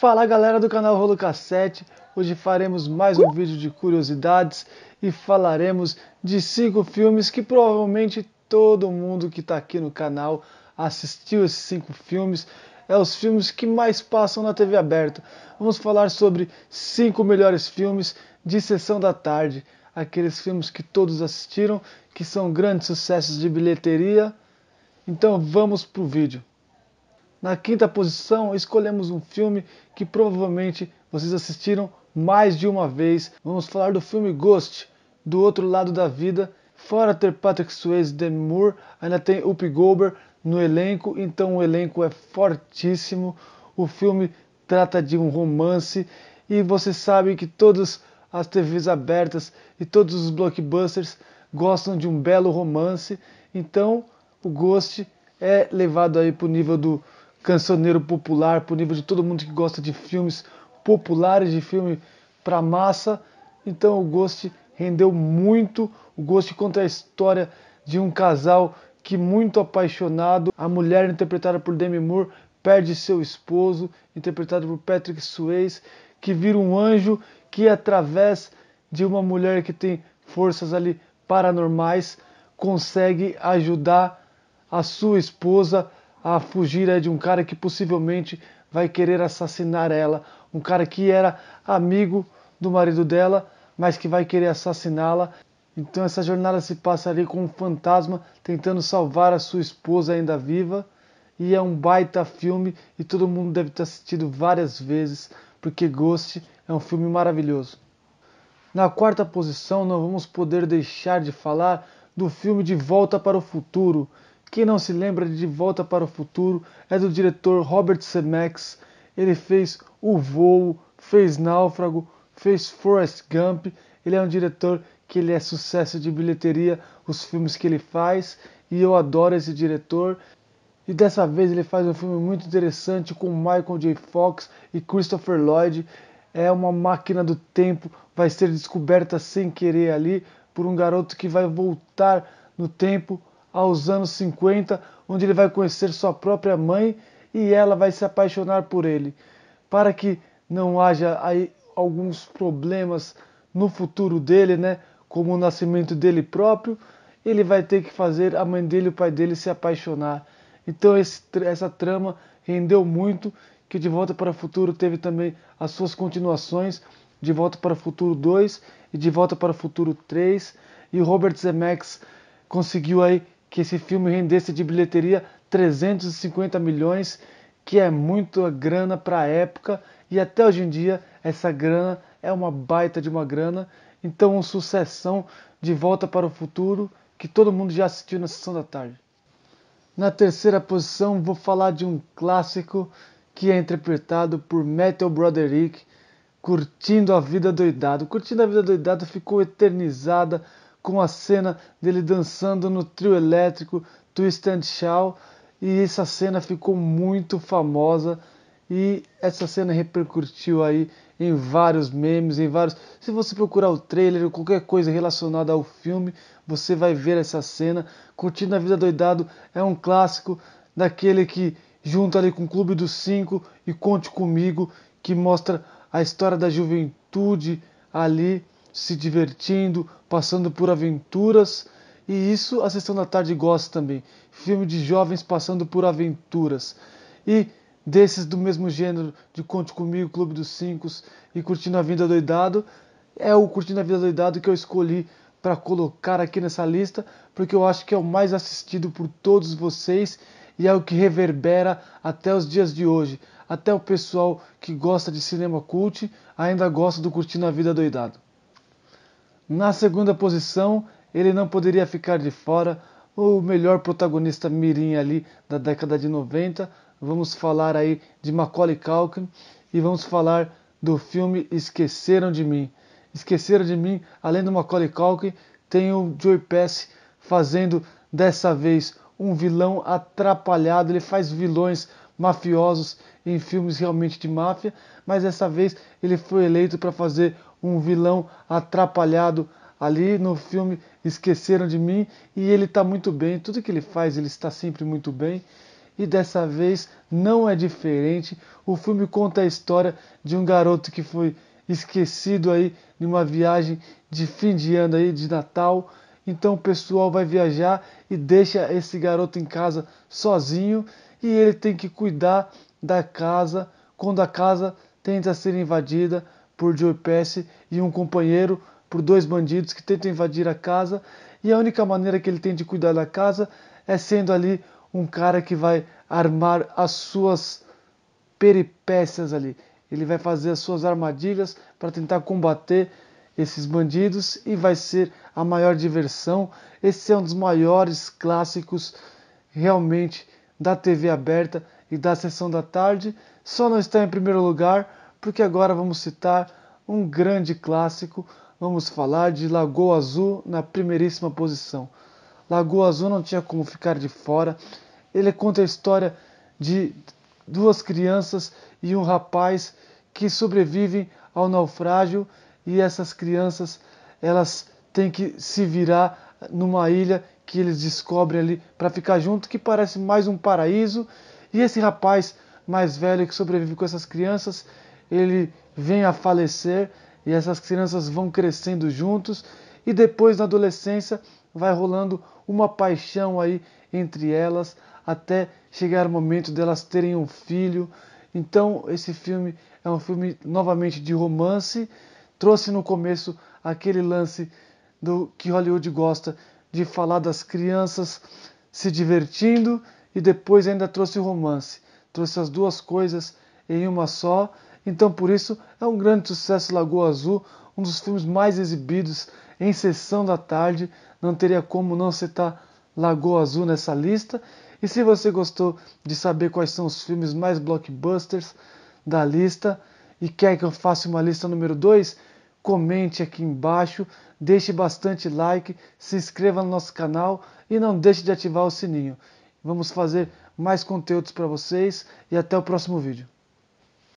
Fala galera do canal Rolo Cassete, hoje faremos mais um vídeo de curiosidades e falaremos de cinco filmes que provavelmente todo mundo que está aqui no canal assistiu esses cinco filmes. É os filmes que mais passam na TV aberta. Vamos falar sobre cinco melhores filmes de sessão da tarde, aqueles filmes que todos assistiram, que são grandes sucessos de bilheteria. Então vamos pro vídeo. Na quinta posição, escolhemos um filme que provavelmente vocês assistiram mais de uma vez. Vamos falar do filme Ghost, do outro lado da vida. Fora ter Patrick Swayze e Demi Moore, ainda tem Up Gober no elenco, então o elenco é fortíssimo. O filme trata de um romance e você sabe que todas as TVs abertas e todos os blockbusters gostam de um belo romance, então o Ghost é levado aí para o nível do cancioneiro popular, o nível de todo mundo que gosta de filmes populares, de filme pra massa. Então o Ghost rendeu muito. O Ghost conta a história de um casal que muito apaixonado, a mulher interpretada por Demi Moore perde seu esposo, interpretado por Patrick Swayze, que vira um anjo que através de uma mulher que tem forças ali paranormais consegue ajudar a sua esposa a ah, fugir é de um cara que possivelmente vai querer assassinar ela, um cara que era amigo do marido dela, mas que vai querer assassiná-la. Então essa jornada se passa ali com um fantasma tentando salvar a sua esposa ainda viva. E é um baita filme e todo mundo deve ter assistido várias vezes, porque Ghost é um filme maravilhoso. Na quarta posição, não vamos poder deixar de falar do filme De Volta para o Futuro, quem não se lembra de Volta para o Futuro é do diretor Robert Zemeckis. Ele fez O Voo, fez Náufrago, fez Forrest Gump. Ele é um diretor que ele é sucesso de bilheteria, os filmes que ele faz, e eu adoro esse diretor. E dessa vez ele faz um filme muito interessante com Michael J. Fox e Christopher Lloyd. É uma máquina do tempo, vai ser descoberta sem querer ali por um garoto que vai voltar no tempo aos anos 50, onde ele vai conhecer sua própria mãe e ela vai se apaixonar por ele, para que não haja aí alguns problemas no futuro dele, né? Como o nascimento dele próprio, ele vai ter que fazer a mãe dele e o pai dele se apaixonar. Então esse, essa trama rendeu muito, que De Volta para o Futuro teve também as suas continuações, De Volta para o Futuro 2 e De Volta para o Futuro 3, e Robert Zemeckis conseguiu aí que esse filme rendesse de bilheteria 350 milhões, que é muita grana para a época e até hoje em dia essa grana é uma baita de uma grana. Então, uma sucessão de Volta para o Futuro que todo mundo já assistiu na sessão da tarde. Na terceira posição, vou falar de um clássico que é interpretado por Matthew Broderick, curtindo a vida doidado. Curtindo a vida doidado ficou eternizada com a cena dele dançando no trio elétrico Twist and Shout, e essa cena ficou muito famosa e essa cena repercutiu aí em vários memes, em vários. Se você procurar o trailer ou qualquer coisa relacionada ao filme, você vai ver essa cena. Curtindo a Vida Doidado é um clássico daquele que junta ali com o Clube dos Cinco e Conte Comigo, que mostra a história da juventude ali se divertindo, passando por aventuras. E isso a Sessão da Tarde gosta também. Filme de jovens passando por aventuras. E desses do mesmo gênero de Conte Comigo, Clube dos Cinco e Curtindo a Vida Doidado, é o Curtindo a Vida Doidado que eu escolhi para colocar aqui nessa lista, porque eu acho que é o mais assistido por todos vocês e é o que reverbera até os dias de hoje. Até o pessoal que gosta de cinema cult ainda gosta do Curtindo a Vida Doidado. Na segunda posição, ele não poderia ficar de fora, o melhor protagonista mirim ali da década de 90. Vamos falar aí de Macaulay Culkin e vamos falar do filme Esqueceram de Mim. Esqueceram de Mim, além do Macaulay Culkin, tem o Joey Pesci fazendo dessa vez um vilão atrapalhado. Ele faz vilões mafiosos em filmes realmente de máfia, mas dessa vez ele foi eleito para fazer um vilão atrapalhado ali no filme Esqueceram de Mim e ele está muito bem. Tudo que ele faz, ele está sempre muito bem. E dessa vez não é diferente. O filme conta a história de um garoto que foi esquecido aí numa viagem de fim de ano aí de Natal. Então o pessoal vai viajar e deixa esse garoto em casa sozinho e ele tem que cuidar da casa quando a casa tenta ser invadida por Joe Pesci e um companheiro por dois bandidos que tentam invadir a casa e a única maneira que ele tem de cuidar da casa é sendo ali um cara que vai armar as suas peripécias ali. Ele vai fazer as suas armadilhas para tentar combater esses bandidos e vai ser a maior diversão. Esse é um dos maiores clássicos realmente da TV aberta e da sessão da tarde. Só não está em primeiro lugar porque agora vamos citar um grande clássico. Vamos falar de Lagoa Azul na primeiríssima posição. Lagoa Azul não tinha como ficar de fora. Ele conta a história de duas crianças e um rapaz que sobrevivem ao naufrágio e essas crianças elas têm que se virar numa ilha que eles descobrem ali para ficar junto, que parece mais um paraíso. E esse rapaz mais velho que sobrevive com essas crianças, ele vem a falecer e essas crianças vão crescendo juntos e depois na adolescência vai rolando uma paixão aí entre elas até chegar o momento delas terem um filho. Então esse filme é um filme novamente de romance, trouxe no começo aquele lance do que Hollywood gosta de falar das crianças se divertindo e depois ainda trouxe o romance. Trouxe as duas coisas em uma só então, por isso, é um grande sucesso Lagoa Azul, um dos filmes mais exibidos em sessão da tarde. Não teria como não citar Lagoa Azul nessa lista. E se você gostou de saber quais são os filmes mais blockbusters da lista e quer que eu faça uma lista número 2, comente aqui embaixo, deixe bastante like, se inscreva no nosso canal e não deixe de ativar o sininho. Vamos fazer mais conteúdos para vocês e até o próximo vídeo.